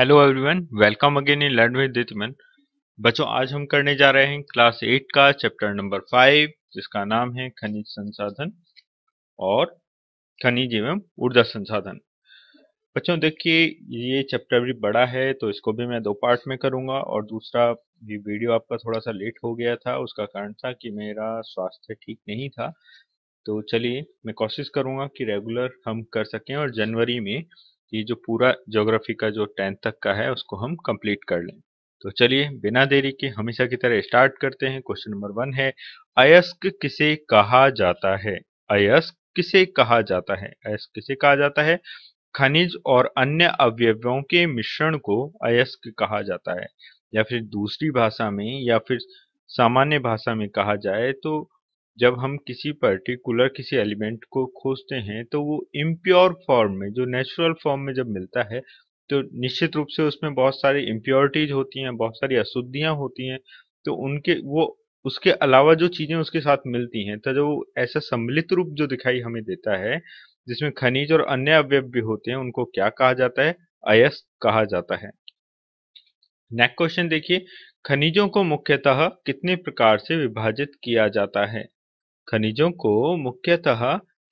hello everyone welcome again in learn with दिथमन बच्चों आज हम करने जा रहे हैं क्लास एट का चैप्टर नंबर फाइव जिसका नाम है खनिज संसाधन और खनिज एवं ऊर्जा संसाधन बच्चों देखिए ये चैप्टर भी बड़ा है तो इसको भी मैं दो पार्ट में करूँगा और दूसरा भी वीडियो आपका थोड़ा सा लेट हो गया था उसका कारण था कि मेरा स्वास्थ्य ठीक नहीं था तो चलिए मैं कोशिश करूंगा कि रेगुलर हम कर सकें और जनवरी में ये जो पूरा ज्योग्राफी का जो टेंथ तक का है उसको हम कंप्लीट कर लें तो चलिए बिना देरी के हमेशा की तरह स्टार्ट करते हैं क्वेश्चन नंबर वन है अयस्क किसे कहा जाता है अयस्क किसे कहा जाता है अयस्क किसे कहा जाता है खनिज और अन्य अवयवों के मिश्रण को अयस्क कहा जाता है या फिर दूसरी भाषा में या फिर सामान्य भाषा में कहा जाए तो जब हम किसी पर्टिकुलर किसी एलिमेंट को खोजते हैं तो वो इम्प्योर फॉर्म में जो नेचुरल फॉर्म में जब मिलता है तो निश्चित रूप से उसमें बहुत सारी इम्प्योरिटीज होती हैं बहुत सारी अशुद्धियाँ होती हैं तो उनके वो उसके अलावा जो चीज़ें उसके साथ मिलती हैं तो जो ऐसा सम्मिलित रूप जो दिखाई हमें देता है जिसमें खनिज और अन्य अवयव भी होते हैं उनको क्या कहा जाता है अयस्क कहा जाता है नेक्स्ट क्वेश्चन देखिए खनिजों को मुख्यतः कितने प्रकार से विभाजित किया जाता है खनिजों को मुख्यतः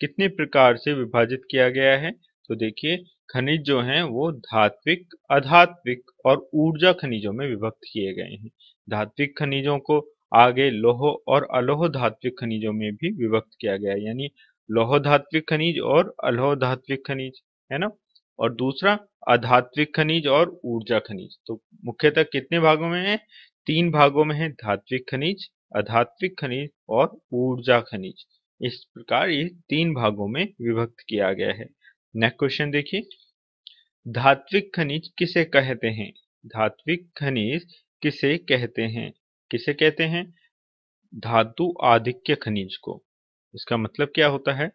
कितने प्रकार से विभाजित किया गया है तो देखिए खनिज जो हैं वो धात्विक अधात्विक और ऊर्जा खनिजों में विभक्त किए गए हैं धात्विक खनिजों को आगे लोह और अलोह धात्विक खनिजों में भी विभक्त किया गया है यानी लोह धात्विक खनिज और अलोह धात्विक खनिज है ना और दूसरा अधात्विक खनिज और ऊर्जा खनिज तो मुख्यतः कितने भागों में है तीन भागों में है धात्विक खनिज अधात्विक खनिज और ऊर्जा खनिज इस प्रकार ये तीन भागों में विभक्त किया गया है नेक्स्ट क्वेश्चन देखिए धात्विक खनिज किसे कहते हैं धात्विक खनिज किसे कहते हैं किसे कहते हैं धातु आधिक्य खनिज को इसका मतलब क्या होता है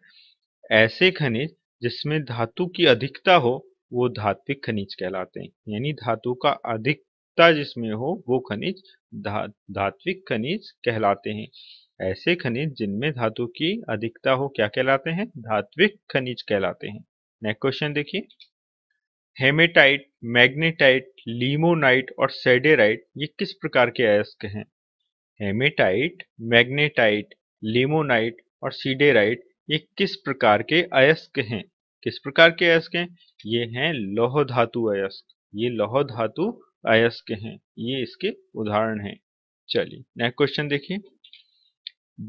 ऐसे खनिज जिसमें धातु की अधिकता हो वो धात्विक खनिज कहलाते हैं यानी धातु का अधिक पुख्ता जिसमें हो वो खनिज धा, धात्विक खनिज कहलाते हैं ऐसे खनिज जिनमें धातु की अधिकता हो क्या कहलाते हैं धात्विक खनिज कहलाते हैं नेक्स्ट क्वेश्चन देखिए हेमेटाइट मैग्नेटाइट लीमोनाइट और सेडेराइट ये किस प्रकार के अयस्क हैं हेमेटाइट मैग्नेटाइट लीमोनाइट और सीडेराइट ये किस प्रकार के अयस्क हैं किस प्रकार के अयस्क हैं ये हैं लौह धातु अयस्क ये लौह धातु अयस्क हैं ये इसके उदाहरण हैं चलिए नेक्स्ट क्वेश्चन देखिए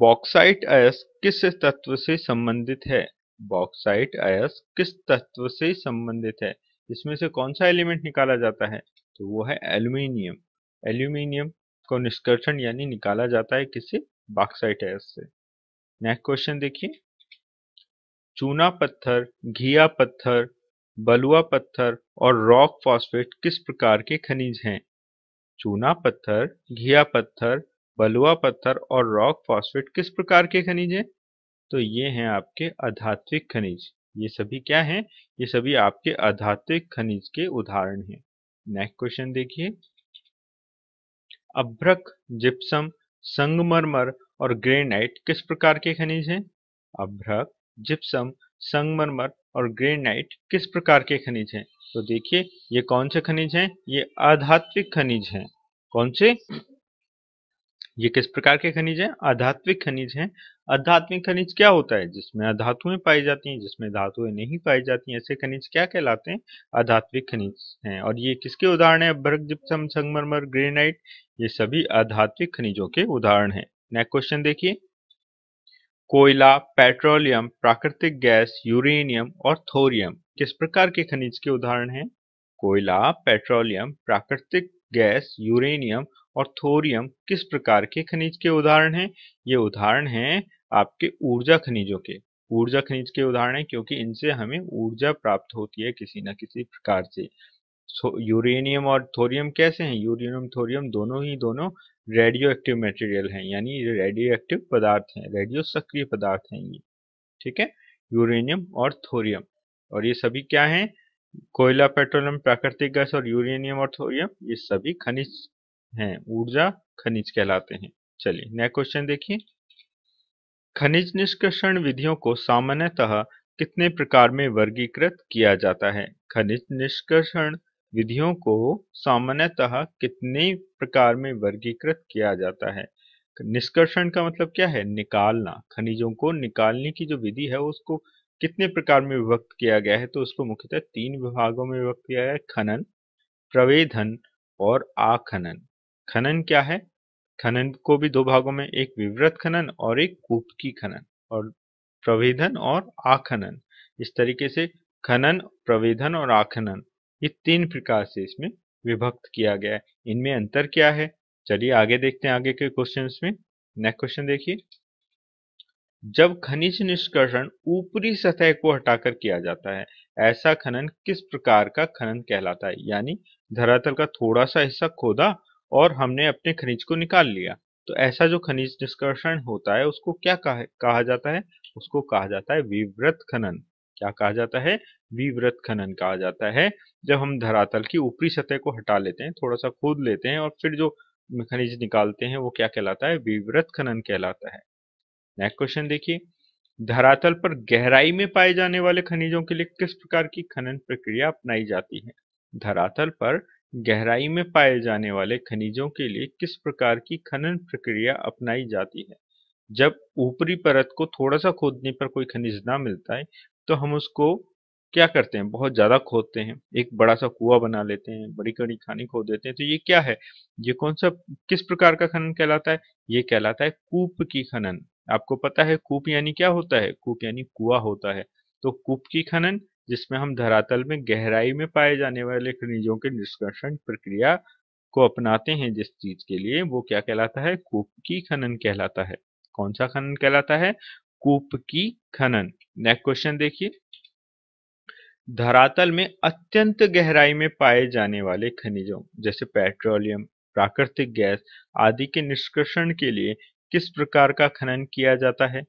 बॉक्साइट अयस्क किस तत्व से संबंधित है बॉक्साइट अयस्क किस तत्व से संबंधित है इसमें से कौन सा एलिमेंट निकाला जाता है तो वो है एल्यूमिनियम एल्यूमिनियम को निष्कर्षण यानी निकाला जाता है किसी बॉक्साइट अयस्क से नेक्स्ट क्वेश्चन देखिए चूना पत्थर घिया पत्थर बलुआ पत्थर और रॉक फॉस्फेट किस प्रकार के खनिज हैं चूना पत्थर घिया पत्थर बलुआ पत्थर और रॉक फॉस्फेट किस प्रकार के खनिज हैं तो ये हैं आपके अधात्विक खनिज ये सभी क्या हैं ये सभी आपके अधात्विक खनिज के उदाहरण हैं नेक्स्ट क्वेश्चन देखिए अभ्रक जिप्सम संगमरमर और ग्रेनाइट किस प्रकार के खनिज हैं अभ्रक जिप्सम संगमरमर और ग्रेनाइट किस प्रकार के खनिज हैं तो देखिए ये कौन से खनिज हैं ये आधात्विक खनिज हैं कौन से ये किस प्रकार के खनिज हैं आधात्विक खनिज हैं आध्यात्मिक खनिज क्या होता है जिसमें अधातुएं पाई जाती हैं जिसमें धातुएं नहीं पाई जाती हैं ऐसे खनिज क्या कहलाते हैं आध्यात्मिक खनिज हैं और ये किसके उदाहरण है भरक जिप्सम संगमरमर ग्रेनाइट ये सभी आध्यात्मिक खनिजों के उदाहरण है नेक्स्ट क्वेश्चन देखिए कोयला पेट्रोलियम प्राकृतिक गैस यूरेनियम और थोरियम किस प्रकार के खनिज के उदाहरण हैं कोयला पेट्रोलियम प्राकृतिक गैस यूरेनियम और थोरियम किस प्रकार के खनिज के उदाहरण हैं ये उदाहरण हैं आपके ऊर्जा खनिजों के ऊर्जा खनिज के उदाहरण हैं क्योंकि इनसे हमें ऊर्जा प्राप्त होती है किसी न किसी प्रकार से यूरेनियम और थोरियम कैसे हैं यूरेनियम थोरियम दोनों ही दोनों रेडियो एक्टिव मटेरियल है यानी रेडियो एक्टिव पदार्थ हैं रेडियो सक्रिय पदार्थ हैं ये ठीक है यूरेनियम और थोरियम और ये सभी क्या हैं कोयला पेट्रोलियम प्राकृतिक गैस और यूरेनियम और थोरियम ये सभी खनिज हैं ऊर्जा खनिज कहलाते हैं चलिए नेक्स्ट क्वेश्चन देखिए खनिज निष्कर्षण विधियों को सामान्यतः कितने प्रकार में वर्गीकृत किया जाता है खनिज निष्कर्षण विधियों को सामान्यतः कितने प्रकार में वर्गीकृत किया जाता है निष्कर्षण का मतलब क्या है निकालना खनिजों को निकालने की जो विधि है उसको कितने प्रकार में विभक्त किया गया है तो उसको मुख्यतः तीन विभागों में विभक्त किया गया है खनन प्रवेधन और आखनन खनन क्या है खनन को भी दो भागों में एक विवृत खनन और एक कूप की खनन और प्रवेधन और आखनन इस तरीके से खनन प्रवेधन और आखनन ये तीन प्रकार से इसमें विभक्त किया गया है इनमें अंतर क्या है चलिए आगे देखते हैं आगे के क्वेश्चन में नेक्स्ट क्वेश्चन देखिए जब खनिज निष्कर्षण ऊपरी सतह को हटाकर किया जाता है ऐसा खनन किस प्रकार का खनन कहलाता है यानी धरातल का थोड़ा सा हिस्सा खोदा और हमने अपने खनिज को निकाल लिया तो ऐसा जो खनिज निष्कर्षण होता है उसको क्या कहा, कहा जाता है उसको कहा जाता है विव्रत खनन क्या कहा जाता है विव्रत खनन कहा जाता है जब हम धरातल की ऊपरी सतह को हटा लेते हैं थोड़ा सा खोद लेते हैं और फिर जो खनिज निकालते हैं वो क्या कहलाता है विव्रत खनन कहलाता है नेक्स्ट क्वेश्चन देखिए धरातल पर गहराई में पाए जाने वाले खनिजों के लिए किस प्रकार की खनन प्रक्रिया अपनाई जाती है धरातल पर गहराई में पाए जाने वाले खनिजों के लिए किस प्रकार की खनन प्रक्रिया अपनाई जाती है जब ऊपरी परत को थोड़ा सा खोदने पर कोई खनिज ना मिलता है तो हम उसको क्या करते हैं बहुत ज़्यादा खोदते हैं एक बड़ा सा कुआ बना लेते हैं बड़ी कड़ी खानी खोद देते हैं तो ये क्या है ये कौन सा किस प्रकार का खनन कहलाता है ये कहलाता है कूप की खनन आपको पता है कूप यानी क्या होता है कूप यानी कुआ होता है तो कूप की खनन जिसमें हम धरातल में गहराई में पाए जाने वाले खनिजों के निष्कर्षण प्रक्रिया को अपनाते हैं जिस चीज के लिए वो क्या कहलाता है कूप की खनन कहलाता है कौन सा खनन कहलाता है कूप की खनन नेक्स्ट क्वेश्चन देखिए धरातल में अत्यंत गहराई में पाए जाने वाले खनिजों जैसे पेट्रोलियम प्राकृतिक गैस आदि के निष्कर्षण के लिए किस प्रकार का खनन किया जाता है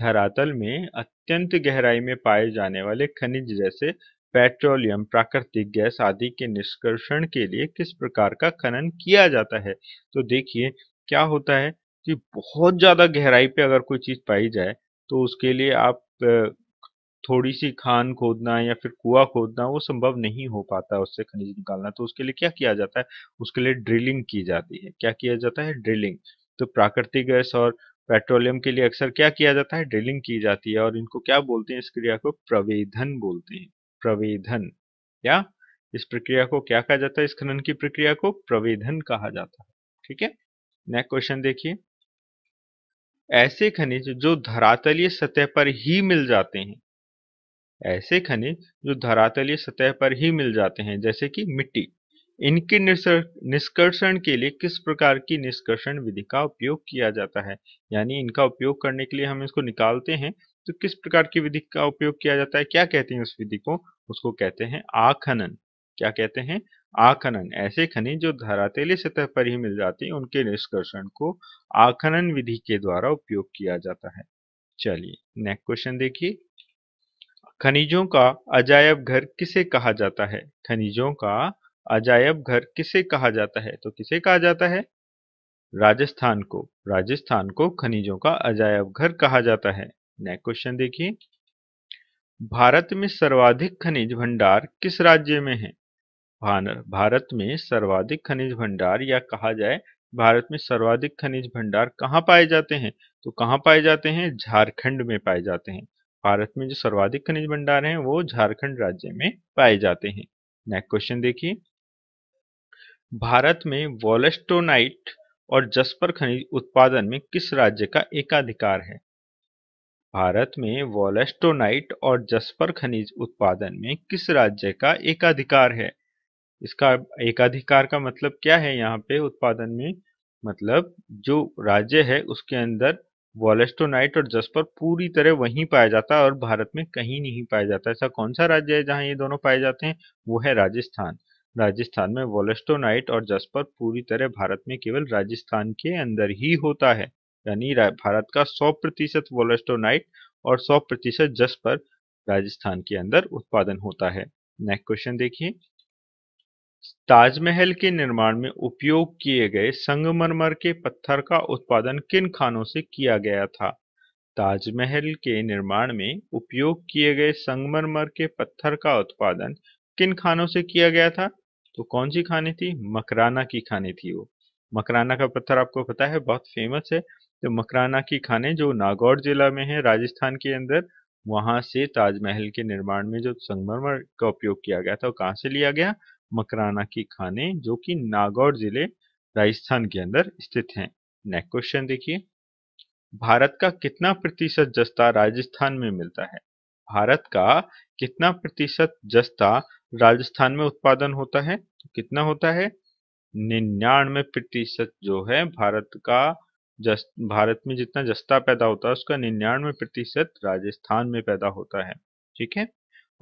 धरातल में अत्यंत गहराई में पाए जाने वाले खनिज जैसे पेट्रोलियम प्राकृतिक गैस आदि के निष्कर्षण के लिए किस प्रकार का खनन किया जाता है तो देखिए क्या होता है कि बहुत ज्यादा गहराई पे अगर कोई चीज पाई जाए तो उसके लिए आप थोड़ी सी खान खोदना या फिर कुआ खोदना वो संभव नहीं हो पाता उससे खनिज निकालना तो उसके लिए क्या किया जाता है उसके लिए ड्रिलिंग की जाती है क्या किया जाता है ड्रिलिंग तो प्राकृतिक गैस और पेट्रोलियम के लिए अक्सर क्या किया जाता है ड्रिलिंग की जाती है और इनको क्या बोलते हैं इस क्रिया को प्रवेधन बोलते हैं प्रवेधन या इस प्रक्रिया को क्या कहा जाता है इस खनन की प्रक्रिया को प्रवेधन कहा जाता है ठीक है नेक्स्ट क्वेश्चन देखिए ऐसे खनिज जो धरातलीय सतह पर ही मिल जाते हैं ऐसे खनिज जो धरातलीय सतह पर ही मिल जाते हैं जैसे कि मिट्टी इनके निष्कर्षण के लिए किस प्रकार की निष्कर्षण विधि का उपयोग किया जाता है यानी इनका उपयोग करने के लिए हम इसको निकालते हैं तो किस प्रकार की विधि का उपयोग किया जाता है क्या कहते हैं उस विधि को उसको कहते हैं आखनन क्या कहते हैं आखनन ऐसे खनिज जो धरातली सतह पर ही मिल जाती हैं उनके निष्कर्षण को आखनन विधि के द्वारा उपयोग किया जाता है चलिए नेक्स्ट क्वेश्चन देखिए खनिजों का अजायब घर किसे कहा जाता है खनिजों का अजायब घर किसे कहा जाता है तो किसे कहा जाता है राजस्थान को राजस्थान को खनिजों का अजायब घर कहा जाता है नेक्स्ट क्वेश्चन देखिए भारत में सर्वाधिक खनिज भंडार किस राज्य में है भारत में सर्वाधिक खनिज भंडार या कहा जाए भारत में सर्वाधिक खनिज भंडार कहाँ पाए जाते हैं तो कहाँ पाए जाते हैं झारखंड में पाए जाते हैं भारत में जो सर्वाधिक खनिज भंडार हैं वो झारखंड राज्य में पाए जाते हैं नेक्स्ट क्वेश्चन देखिए भारत में वॉलेस्टोनाइट और जस्पर खनिज उत्पादन में किस राज्य का एकाधिकार है भारत में वॉलेस्टोनाइट और जस्पर खनिज उत्पादन में किस राज्य का एकाधिकार है इसका एकाधिकार का मतलब क्या है यहाँ पे उत्पादन में मतलब जो राज्य है उसके अंदर वॉलेस्टोनाइट और जस्पर पूरी तरह वहीं पाया जाता है और भारत में कहीं नहीं पाया जाता ऐसा कौन सा राज्य है जहाँ ये दोनों पाए जाते हैं वो है राजस्थान राजस्थान में वॉलेस्टोनाइट और जस्पर पूरी तरह भारत में केवल राजस्थान के अंदर ही होता है यानी भारत का 100 प्रतिशत वॉलेस्टोनाइट और 100 प्रतिशत जस्पर राजस्थान के अंदर उत्पादन होता है नेक्स्ट क्वेश्चन देखिए ताजमहल के निर्माण में उपयोग किए गए संगमरमर के पत्थर का उत्पादन किन खानों से किया गया था ताजमहल के निर्माण में उपयोग किए गए संगमरमर के पत्थर का उत्पादन किन खानों से किया गया था तो कौन सी खाने थी मकराना की खाने थी वो मकराना का पत्थर आपको पता है बहुत फेमस है तो मकराना की खाने जो नागौर जिला में है राजस्थान के अंदर वहां से ताजमहल के निर्माण में जो संगमरमर का उपयोग किया गया था वो कहाँ से लिया गया मकराना की खाने जो कि नागौर जिले राजस्थान के अंदर स्थित हैं नेक्स्ट क्वेश्चन देखिए भारत का कितना प्रतिशत जस्ता राजस्थान में मिलता है भारत का कितना प्रतिशत जस्ता राजस्थान में उत्पादन होता है तो कितना होता है निन्यानवे प्रतिशत जो है भारत का जस्त भारत में जितना जस्ता पैदा होता है उसका निन्यानवे प्रतिशत राजस्थान में पैदा होता है ठीक है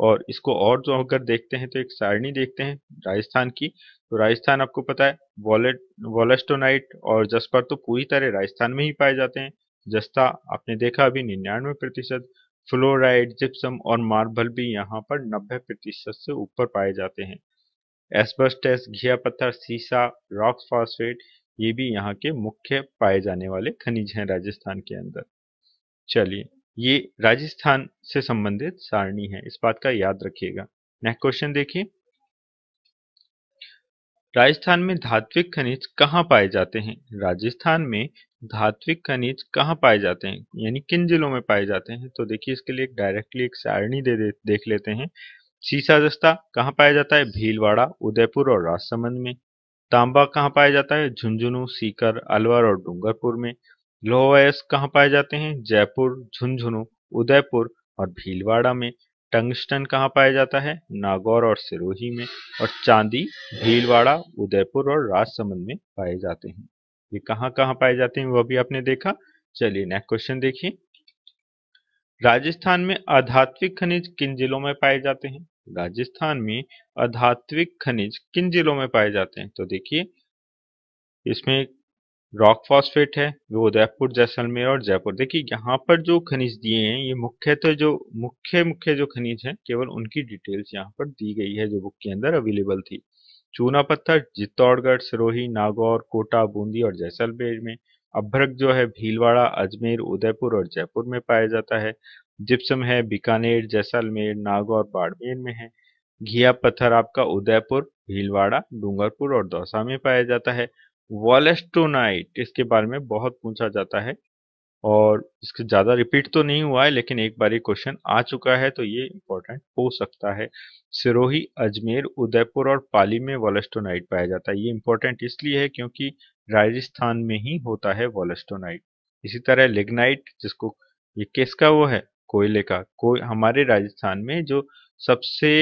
और इसको और जो अगर देखते हैं तो एक सारणी देखते हैं राजस्थान की तो राजस्थान आपको पता है वॉलेट वॉलेस्टोनाइट और जस्पर तो पूरी तरह राजस्थान में ही पाए जाते हैं जस्ता आपने देखा अभी निन्यानवे प्रतिशत फ्लोराइड जिप्सम और मार्बल भी यहाँ पर नब्बे प्रतिशत से ऊपर पाए जाते हैं एसबस्टेस घिया पत्थर सीसा रॉक फॉस्फेट ये भी यहाँ के मुख्य पाए जाने वाले खनिज हैं राजस्थान के अंदर चलिए ये राजस्थान से संबंधित सारणी है इस बात का याद रखिएगा नेक्स्ट क्वेश्चन देखिए राजस्थान में धात्विक खनिज कहाँ पाए जाते हैं राजस्थान में धात्विक खनिज कहाँ पाए जाते हैं यानी किन जिलों में पाए जाते हैं तो देखिए इसके लिए डायरेक्टली एक सारणी दे, दे देख लेते हैं सीसा दस्ता कहाँ पाया जाता है भीलवाड़ा उदयपुर और राजसमंद में तांबा कहाँ पाया जाता है झुंझुनू सीकर अलवर और डूंगरपुर में वयस्क कहाँ पाए जाते हैं जयपुर झुंझुनू उदयपुर और भीलवाड़ा में टंगस्टन कहाँ पाया जाता है नागौर और सिरोही में और चांदी भीलवाड़ा उदयपुर और राजसमंद में पाए जाते हैं ये कहाँ कहाँ पाए जाते हैं वह भी आपने देखा चलिए नेक्स्ट क्वेश्चन देखिए राजस्थान में अधात्विक खनिज किन जिलों में पाए जाते हैं राजस्थान में अधात्विक खनिज किन जिलों में पाए जाते हैं तो देखिए इसमें रॉक फॉस्फेट है वो उदयपुर जैसलमेर और जयपुर देखिए यहाँ पर जो खनिज दिए हैं ये मुख्यतः तो जो मुख्य मुख्य जो खनिज हैं केवल उनकी डिटेल्स यहाँ पर दी गई है जो बुक के अंदर अवेलेबल थी चूना पत्थर चित्तौड़गढ़ सिरोही नागौर कोटा बूंदी और जैसलमेर में अभ्रक जो है भीलवाड़ा अजमेर उदयपुर और जयपुर में पाया जाता है जिप्सम है बीकानेर जैसलमेर नागौर बाड़मेर में है घिया पत्थर आपका उदयपुर भीलवाड़ा डूंगरपुर और दौसा में पाया जाता है वॉलेस्टोनाइट इसके बारे में बहुत पूछा जाता है और इसके ज़्यादा रिपीट तो नहीं हुआ है लेकिन एक बार ये क्वेश्चन आ चुका है तो ये इम्पोर्टेंट हो सकता है सिरोही अजमेर उदयपुर और पाली में वॉलेस्टोनाइट पाया जाता है ये इंपॉर्टेंट इसलिए है क्योंकि राजस्थान में ही होता है वॉलेस्टोनाइट इसी तरह लिग्नाइट जिसको ये किसका वो है कोयले का कोई हमारे राजस्थान में जो सबसे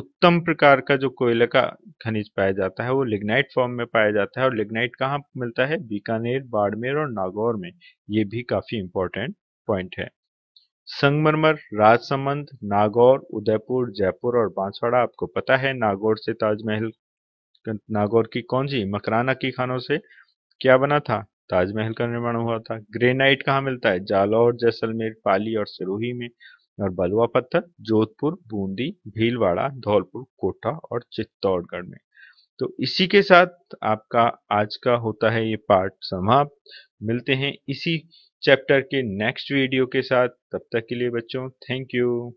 उत्तम प्रकार का जो कोयले का खनिज पाया जाता है वो लिग्नाइट फॉर्म में पाया जाता है और लिग्नाइट कहाँ मिलता है बीकानेर बाड़मेर और नागौर में ये भी काफी इंपॉर्टेंट पॉइंट है संगमरमर राजसमंद नागौर उदयपुर जयपुर और बांसवाड़ा आपको पता है नागौर से ताजमहल नागौर की कौन सी मकराना की खानों से क्या बना था ताजमहल का निर्माण हुआ था ग्रेनाइट कहाँ मिलता है जालौर जैसलमेर पाली और सिरोही में और बलुआ पत्थर जोधपुर बूंदी भीलवाड़ा धौलपुर कोटा और चित्तौड़गढ़ में तो इसी के साथ आपका आज का होता है ये पार्ट समाप्त मिलते हैं इसी चैप्टर के नेक्स्ट वीडियो के साथ तब तक के लिए बच्चों थैंक यू